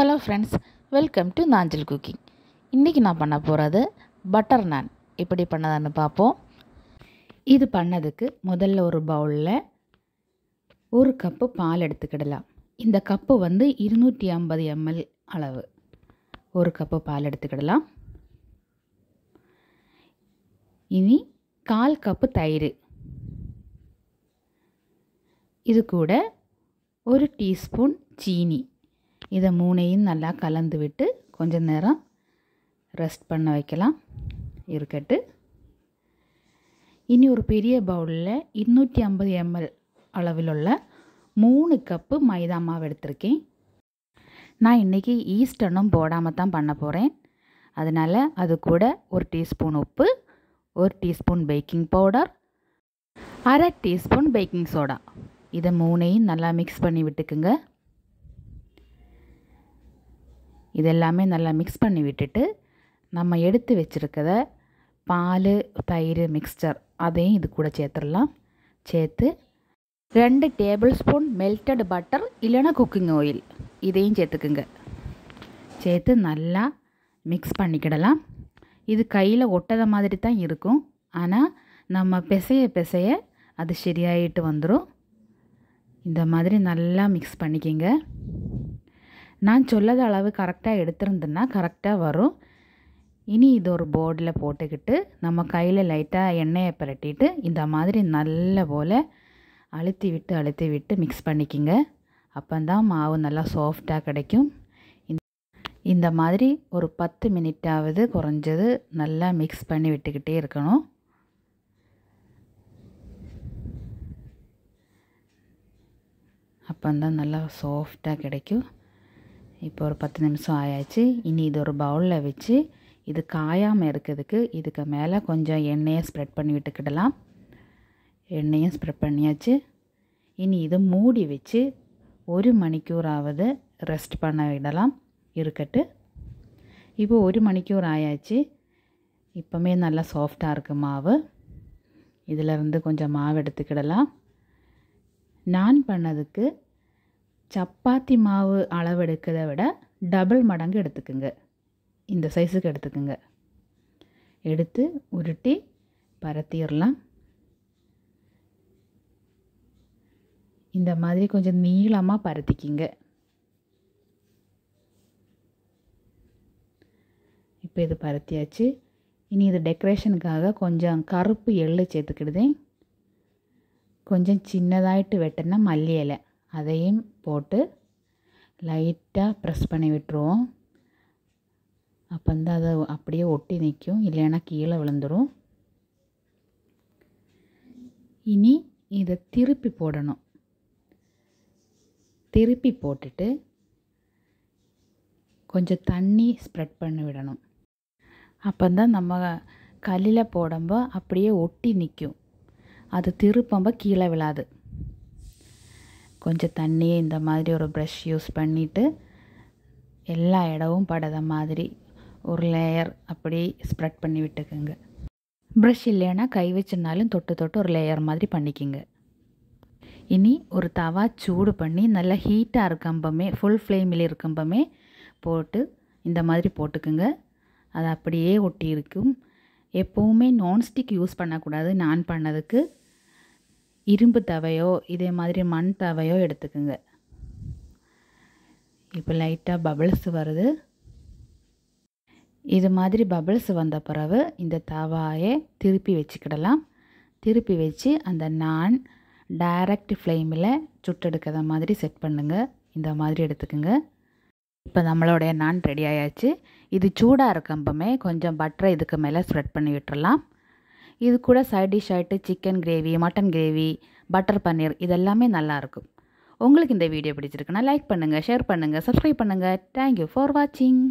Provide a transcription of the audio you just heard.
hello friends welcome to Nanjil cooking இன்றைக்கி நான் பண்ண போகிறது பட்டர் நான் எப்படி பண்ணதான்னு பார்ப்போம் இது பண்ணதுக்கு முதல்ல ஒரு பவுலில் ஒரு கப்பு பால் எடுத்துக்கிடலாம் இந்த கப்பு வந்து இருநூற்றி ஐம்பது எம்எல் அளவு ஒரு கப்பு பால் எடுத்துக்கிடலாம் இனி கால் கப்பு தயிர் இது கூட ஒரு டீஸ்பூன் சீனி இதை மூணையும் நல்லா கலந்து விட்டு கொஞ்ச நேரம் ரெஸ்ட் பண்ண வைக்கலாம் இருக்கட்டு இனி ஒரு பெரிய பவுலில் இருநூற்றி ஐம்பது எம்எல் அளவிலுள்ள மூணு கப்பு மைதா மாவு எடுத்திருக்கேன் நான் இன்றைக்கி ஈஸ்டனும் போடாமல் தான் பண்ண போகிறேன் அதனால் அது கூட ஒரு டீஸ்பூன் உப்பு ஒரு டீஸ்பூன் பேக்கிங் பவுடர் அரை டீஸ்பூன் பேக்கிங் சோடா இதை மூணையும் நல்லா மிக்ஸ் பண்ணி விட்டுக்குங்க இதெல்லாமே நல்லா மிக்ஸ் பண்ணி விட்டுட்டு நம்ம எடுத்து வச்சுருக்கத பால் தயிர் மிக்ஸ்டர் அதையும் இது கூட சேர்த்துடலாம் சேர்த்து ரெண்டு டேபிள் ஸ்பூன் மெல்டட் பட்டர் இல்லைன்னா குக்கிங் ஆயில் இதையும் சேர்த்துக்குங்க சேர்த்து நல்லா மிக்ஸ் பண்ணிக்கிடலாம் இது கையில் ஒட்டத மாதிரி தான் இருக்கும் ஆனால் நம்ம பிசைய பிசைய அது சரியாயிட்டு வந்துடும் இந்த மாதிரி நல்லா மிக்ஸ் பண்ணிக்கிங்க நான் சொல்லாத அளவு கரெக்டாக எடுத்துருந்தேன்னா கரெக்டாக வரும் இனி இது ஒரு போர்டில் போட்டுக்கிட்டு நம்ம கையில் லைட்டாக எண்ணெயை புரட்டிட்டு இந்த மாதிரி நல்ல போல் அழுத்தி விட்டு அழுத்தி விட்டு மிக்ஸ் பண்ணிக்கிங்க அப்போந்தான் மாவு நல்லா சாஃப்டாக கிடைக்கும் இந்த மாதிரி ஒரு பத்து மினிட்டாவது குறைஞ்சது நல்லா மிக்ஸ் பண்ணி விட்டுக்கிட்டே இருக்கணும் அப்போந்தான் நல்லா சாஃப்டாக கிடைக்கும் இப்போ ஒரு பத்து நிமிஷம் ஆயாச்சு இனி இது ஒரு பவுலில் வச்சு இது காயாமல் இருக்கிறதுக்கு இதுக்கு மேலே கொஞ்சம் எண்ணெயை ஸ்ப்ரெட் பண்ணி விட்டுக்கிடலாம் எண்ணெயும் ஸ்ப்ரெட் பண்ணியாச்சு இனி இதை மூடி வச்சு ஒரு மணிக்கூறாவது ரெஸ்ட் பண்ண விடலாம் இருக்கட்டு இப்போ ஒரு மணிக்கூர் ஆயாச்சு இப்போமே நல்லா சாஃப்டாக இருக்குது மாவு இதிலருந்து கொஞ்சம் மாவு எடுத்துக்கிடலாம் நான் பண்ணதுக்கு சப்பாத்தி மாவு அளவு எடுக்கிறத விட டபுள் மடங்கு எடுத்துக்குங்க இந்த சைஸுக்கு எடுத்துக்குங்க எடுத்து உருட்டி பரத்திடலாம் இந்த மாதிரி கொஞ்சம் நீளமாக பரத்திக்கிங்க இப்போ இது பரத்தியாச்சு இனி இது டெக்கரேஷனுக்காக கொஞ்சம் கருப்பு எள்ளு சேர்த்துக்கிடுதேன் கொஞ்சம் சின்னதாயிட்டு வெட்டினா மல்லி இலை அதையும் போட்டு லைட்டாக ப்ரெஸ் பண்ணி விட்டுருவோம் அப்போ வந்து அதை அப்படியே ஒட்டி நிற்கும் இல்லைன்னா கீழே விழுந்துடும் இனி இதை திருப்பி போடணும் திருப்பி போட்டுட்டு கொஞ்சம் தண்ணி ஸ்ப்ரெட் பண்ணி விடணும் அப்போ தான் நம்ம கல்லில் போடும்போ அப்படியே ஒட்டி நிற்கும் அது திருப்பம்போ கீழே விழாது கொஞ்சம் தண்ணியை இந்த மாதிரி ஒரு ப்ரஷ் யூஸ் பண்ணிவிட்டு எல்லா இடமும் படாத மாதிரி ஒரு லேயர் அப்படி ஸ்ப்ரெட் பண்ணி விட்டுக்குங்க ப்ரஷ் இல்லைன்னா கை வச்சுருந்தாலும் தொட்டு தொட்டு ஒரு லேயர் மாதிரி பண்ணிக்கிங்க இனி ஒரு தவா சூடு பண்ணி நல்லா ஹீட்டாக இருக்கம்பமே ஃபுல் ஃப்ளேமில் இருக்கம்பமே போட்டு இந்த மாதிரி போட்டுக்குங்க அது அப்படியே ஒட்டி இருக்கும் எப்போவுமே நான்ஸ்டிக் யூஸ் பண்ணக்கூடாது நான் பண்ணதுக்கு இரும்பு தவையோ இதே மாதிரி மண் தவையோ எடுத்துக்கோங்க இப்போ லைட்டாக பபிள்ஸ் வருது இது மாதிரி பபிள்ஸ் வந்த பிறகு இந்த தவாயை திருப்பி வச்சுக்கிடலாம் திருப்பி வச்சு அந்த நான் டைரக்ட் ஃப்ளேமில் சுட்டெடுக்கிற மாதிரி செட் பண்ணுங்கள் இந்த மாதிரி எடுத்துக்கோங்க இப்போ நம்மளுடைய நான் ரெடி ஆயாச்சு இது சூடாக இருக்கப்பமே கொஞ்சம் பட்டரை இதுக்கு மேலே ஸ்ப்ரெட் பண்ணி விட்டுறலாம் இது கூட சைட் டிஷ் ஆகிட்டு chicken gravy mutton gravy butter paneer இதெல்லாமே நல்லாயிருக்கும் உங்களுக்கு இந்த வீடியோ பிடிச்சிருக்குன்னா லைக் பண்ணுங்கள் ஷேர் பண்ணுங்கள் சப்ஸ்கிரைப் பண்ணுங்கள் தேங்க்யூ ஃபார் வாட்சிங்